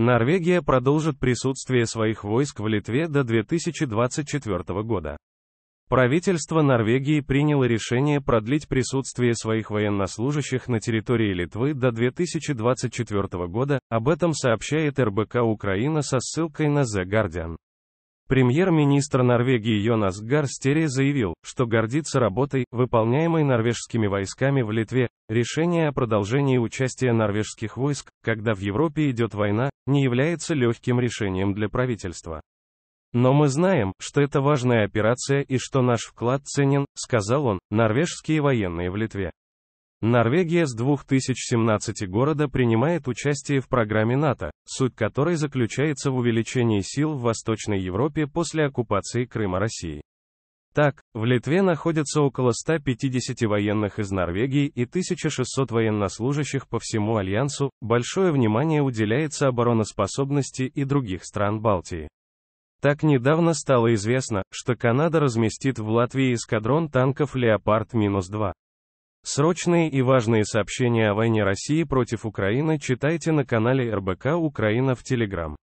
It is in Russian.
Норвегия продолжит присутствие своих войск в Литве до 2024 года. Правительство Норвегии приняло решение продлить присутствие своих военнослужащих на территории Литвы до 2024 года, об этом сообщает РБК Украина со ссылкой на The Guardian. Премьер-министр Норвегии Йонас Гар заявил, что гордится работой, выполняемой норвежскими войсками в Литве. Решение о продолжении участия норвежских войск, когда в Европе идет война, не является легким решением для правительства. Но мы знаем, что это важная операция и что наш вклад ценен, сказал он, норвежские военные в Литве. Норвегия с 2017 города принимает участие в программе НАТО, суть которой заключается в увеличении сил в Восточной Европе после оккупации Крыма России. Так, в Литве находятся около 150 военных из Норвегии и 1600 военнослужащих по всему Альянсу, большое внимание уделяется обороноспособности и других стран Балтии. Так недавно стало известно, что Канада разместит в Латвии эскадрон танков «Леопард-2». Срочные и важные сообщения о войне России против Украины читайте на канале РБК «Украина» в Телеграм.